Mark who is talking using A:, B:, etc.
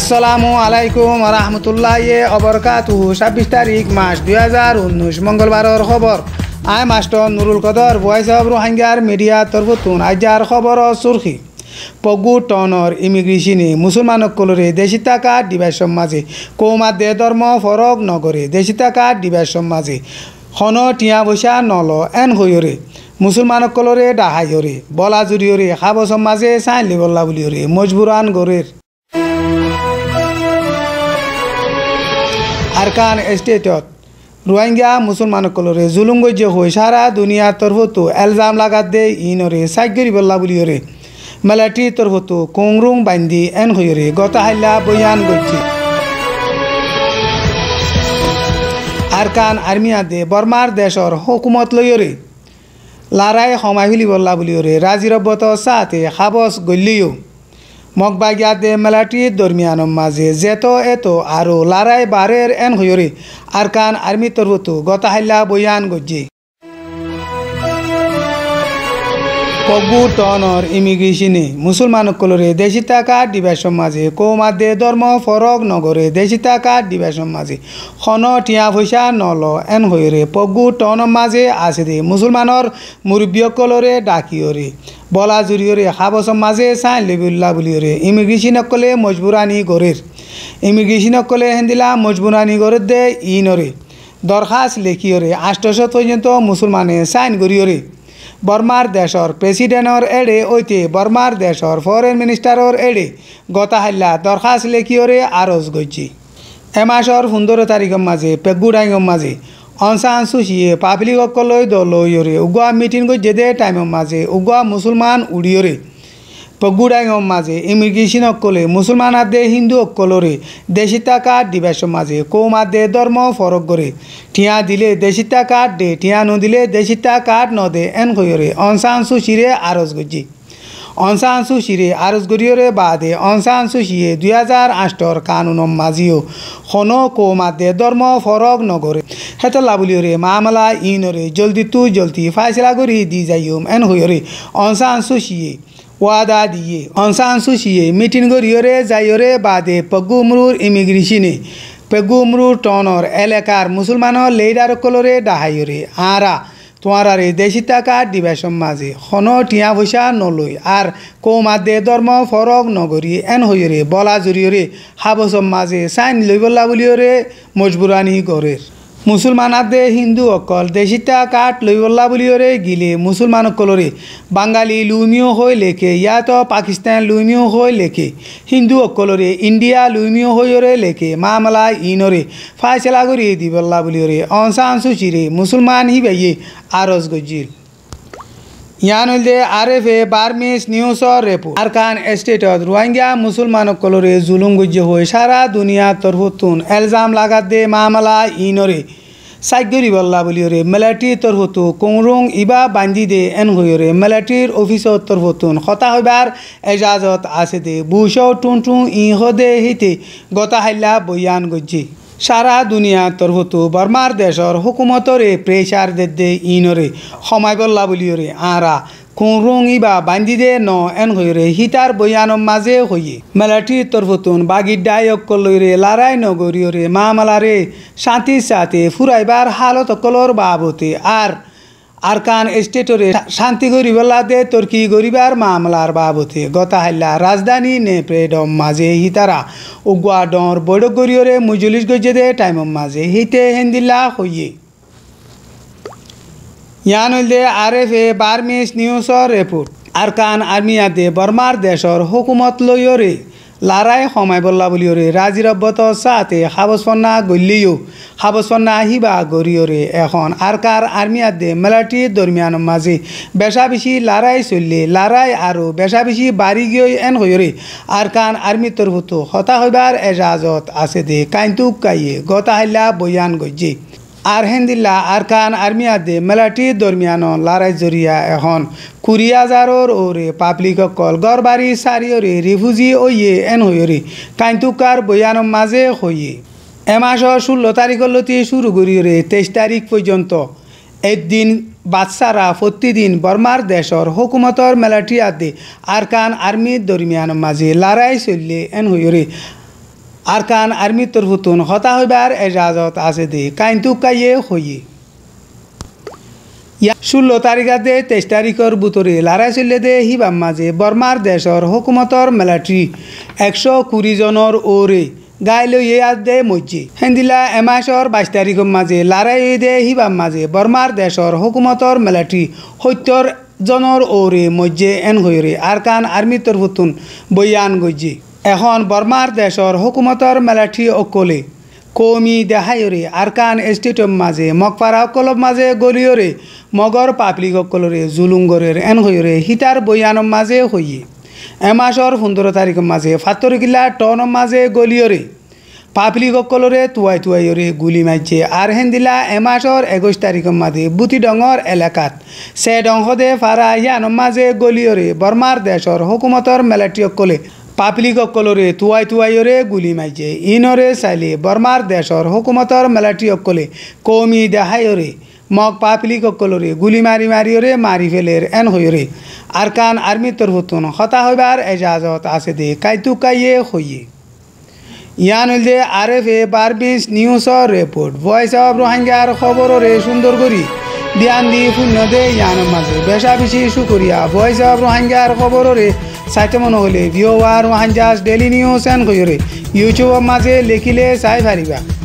A: আসসালামু আলাইকুম রহমতুল্লাহ অবরকাত ছাব্বিশ তারিখ মাস দুই হাজার উনিশ মঙ্গলবারের খবর I master Nurul Kader voice of রোহাঙ্গার মিডিয়া তরবতুন আজার খবর সুরখি পগু টনর ইমিগ্রেশনে মুসলমানক কলরে দেশি টাকা ডিবাস সমাজে কৌমা দে ধর্ম ফরক নগরে দেশি টাকা ডিবাস মাঝে হন টিয়া বৈশা নল এন হইরে মুসলমানক কলরে ডাহাইরে বলা জুড়িয়রে খাব সমাজে চাইলি বল্লা বুলিয়রে মজবুরান গরের আরকান ষ্টেটত রোহিঙ্গা মুসলমানসকলরে জুলুম গজ্য হয়ে সারা দুনিয়ার তরফতো এলজাম লাগাত দে ইনরে সাইগরি বল্লা বুলিয়রে মেলাটির তরফতো কংরুং বান্ধি এন হইরে গত হাইলা বৈয়ান গজ্জি আরকান আর্মিয়াদে বর্মার দেশর হকুমত লইরে লাৰাই সমাহিলি বল্লা বুলিয়ৰে ৰাজিৰব্বত সাথে সাবচ গল্লিও মগবাগিয়াতে মেলাটি দরমিয়ান মাঝে যেত এত আরও লারাই বারের এন হইরি কান আর্মি তরবুতু গতাহাল্লা বইয়ান গজ্জি কবুর তনর ইমিগ্রেশনে মুসলমান কলরে দেশি টাকা ডিবাস মাঝে কৌমাদে ধর্ম ফরক নগরে দেশি টাকা ডিবাস মাঝে খন টিয়া পয়সা নল এন হয়ে পগু টন মাঝে আছে দে মুসলমানর মুরব্বী কলরে ডাকিয়রে বলা জুড়িয়রে হাবস মাঝে চাই লেবুল্লা বুলিয়রে ইমিগ্রেশন কলে মজবুরানি গরের ইমিগ্রেশন কলে হেন্দিলা মজবুরানি গরের দে ইনরে দরখাস্ত লেখিয়রে আষ্টশত পর্যন্ত মুসলমানে সাইন গড়িয়রে বর্মার দেশৰ প্ৰেচিডেণ্টৰ এডে ওইতে বর্মার দেশৰ ফরেন মিনিষ্টাৰৰ এডে গতাহাল্লা দরখাস্ত লেখিয়ৰে আরজ গৈছে এমাহৰ পোন্ধৰ তাৰিখৰ মাজে মাঝে মাজে সুশিয়ে চুচিয়ে পাব্লিকসকলৈ দলয়ৰে উগুৱা মিটিং গৈ দে টাইমৰ মাজে উগুৱা মুছলমান উৰিয়ৰে পগুড়াইম মাঝে ইমিগ্রেশন অকলে মুসলমান আদে হিন্দু অকলরে দেশি টাকা দিবাস মাঝে কৌম আদে ধর্ম ফরক করে ঠিয়া দিলে দেশি টাকা দে ঠিয়া নদিলে দেশি টাকা নদে এন কইরে অনসাংসু শিরে আরজ গজি অনসাংসু শিরে আরজ গরিয়রে বাদে অনসাংসু শিয়ে দুই হাজার আষ্টর কানুনম মাঝিও হন কৌম আদে ধর্ম ফরক নগরে হেতলা বুলিয়রে মামলা ইনরে জলদি তু জলদি ফাইসলা করি দি যাইম এন হইরে অনসাংসু শিয়ে দিয়ে दिए अंसांसु छिए मीटिंग रियोरे जाइयोरे বাদে পগুমরুর इमिग्रेशने পেগুমরুর টনর এলাকার লেইডার কলরে ডাহাইরে আরা তোমারারে দেশি টাকা ডিভাইসম মাঝে হন টিয়া পয়সা নলই আর কৌমাদে ধর্ম ফরক নগরী এন হইরে বলা জুরিয়রে হাবসম মাঝে সাইন লইবল্লা বলিয়রে মজবুরানি গরের মুসলমানাতে হিন্দু অকল দেশিতা কাঠ লইবল্লা বুলিয়রে গিলে মুসলমান অকলরে বাঙালি লুমিও হয়ে লেখে ইয়াত পাকিস্তান লুমিও হয়ে লেখে হিন্দু অকলরে ইন্ডিয়া লুমিও হয়ে লেখে মামলা ইনরে ফাইসলা করিয়ে দিবল্লা বুলিয়রে অনসান সুচিরে মুসলমান হিবাইয়ে আরজ গজিল ইয়ানইলদে আর এফ এ বার্মিস নিউজর রেপো আরকান স্টেটত রোহিঙ্গা মুসলমান কলরে জুলুম গুজ্জ হয়ে সারা দুনিয়া তরফতুন এলজাম লাগাত দে মামলা ইনরে সাইগরি বল্লা বলিয়রে মেলাটি তরফতু কোংরুং ইবা বান্ধি দে এন হইরে মেলাটির অফিসত তরফতুন হতা হইবার এজাজত আছে দে বুসও টুন টুন ইহ দে হিতে গতা হাইলা বয়ান গজ্জি সারা দুনিয়া হতো বর্মার দেশর হুকুমতরে প্রেসার দে দে ইনরে সমাইবল্লা রে আঁরা কুরুঙি বা বান্ধি দে ন এন রে হিতার বইয়ান মাঝে হইয়ে মেলাটি তরফতুন বাগির ডায়ক কলইরে লারাই মা মালারে শান্তির সাথে ফুরাইবার হালত কলর বাবতে আর আরকান স্টেটরে শান্তি গরিবলাতে তর্কি গরিবার মামলার বাবতে গতাহাল্লা রাজধানী নেপ্রেডম মাঝে হিতারা উগুয়া ডর বৈঠক গরিয়রে মুজুলিস গজেদে টাইম মাঝে হিতে হেন্দিল্লা হইয়ে ইয়ানদে আর এফ এ বার্মিস নিউজর রিপোর্ট আরকান আর্মিয়াতে বর্মার দেশর হুকুমত লইয়রে লাৰাই সোমাই বল্লা বুলি অৰে ৰাজি ৰব্বত চাহে সাবস্বন্না গল্লিও সাবস্বন্না আহিবা গৰি অৰে এখন আৰ কাৰ আৰ্মি আদে মেলাটি দৰমিয়ানৰ মাজে বেচা বেছি লাৰাই চলিলে লাৰাই আৰু বেচা বেছি বাঢ়ি গৈ এন হৈ অৰে আৰ কাণ আৰ্মি তৰফতো হতা হৈবাৰ এজাজত আছে দে কাইণ্টুক কাইয়ে গতাহাল্লা বৈয়ান গজ্জি কান আর মিয়াদে মেলাটি দরমিয়ান লড়াই জরিয়া এখন কুড়ি হাজারর ওরে পাবলিক অকল গড়বাড়ি ওরে রিফিউজি ওইয়ে এন হইয়রে কাইন্তুকার বয়ানোর মাঝে হইয়ে এমাসর ষোলো লতি শুরু রে তেইশ তারিখ পর্যন্ত একদিন বাদশারা প্রতিদিন বর্মার দেশর হুকুমতর আর কান আর্মির দরমিয়ান মাঝে লড়াই চললে এন হইরে আর কান মৃত্যুর তরফুতুন হতা হইবার এজাজত আছে দি কাইন্তু কাইয়ে হইয়ে ষোলো তারিখে তেইশ তারিখের বুতরে লাৰাই চলিয়ে দে হিবাম বাম্মাজে বর্মার দেশৰ হুকুমতৰ মিলিটাৰী একশ কুড়িজনের ওরে গাই লইয়ে আজ দে মজ্জি হেন্দিলা এমাসর বাইশ তারিখের মাজে লাৰাই দে হিবাম বাম্মাজে বর্মার দেশৰ হুকুমতৰ মিলিটাৰী সত্যৰ জনৰ ওরে মজ্জে এন গৈৰে আর কান আর্মিতর তৰফুতুন বৈয়ান গজ্জি এখন বর্মার দেশৰ হুকুমতর মেলাঠি অকলে কৌমি দেহায়ৰে আৰকান এষ্টেটৰ মাজে মকপাৰাসকলৰ মাজে গলিয়ৰে মগৰ পাবলিকসকলৰে জুলুংগৰে এনহৈৰে হিতাৰ বৈয়ানৰ মাজে হৈয়ে এমাছৰ পোন্ধৰ তাৰিখৰ মাজে ফাটৰগিলা টনৰ মাজে গলিয়ৰে পাবলিকসকলৰে তুৱাই তুয়াইরে গুলি মাৰিছে আৰু হেন্দিলা এমাছৰ একৈছ তাৰিখৰ মাজে বুটিডঙৰ এলেকাত ফারা ফাৰা ইয়ানৰ মাজে গলিয়ৰে বৰ্মাৰ দেশৰ মেলাটি অকলে পাবলিকসকলৰে তুৱাই তুৱাইৰে গুলী মাৰিছে ইনৰে চাইলে বৰ্মাৰ দেশৰ মেলাটি অকলে কৌমি দেহায়ৰে মগ পাবলিকসকলৰে গুলী মাৰি মাৰিৰে মাৰি ফেলেৰ এন হৈৰে আৰকান আৰ্মীৰ তৰফতোন হতা হইবার এজাজত আছে দে কাইতু কাইয়ে ইয়ান হৈয়ে ইয়ানলদে আর এফ এ বারবিস নিউজর রিপোর্ট ভয়েস অফ রোহিঙ্গার খবররে সুন্দর করি ধ্যান দিয়ে শূন্য দে ইয়ান মাঝে বেশা বেশি সুকরিয়া ভয়েস অফ রোহিঙ্গার খবররে চাইতে নহ'লে ভিঅ' ৱাৰ ওৱান জাজ ডেইলি নিউজ এণ্ড গৈৰে ইউটিউবৰ মাজে লিখিলে চাই পাৰিবা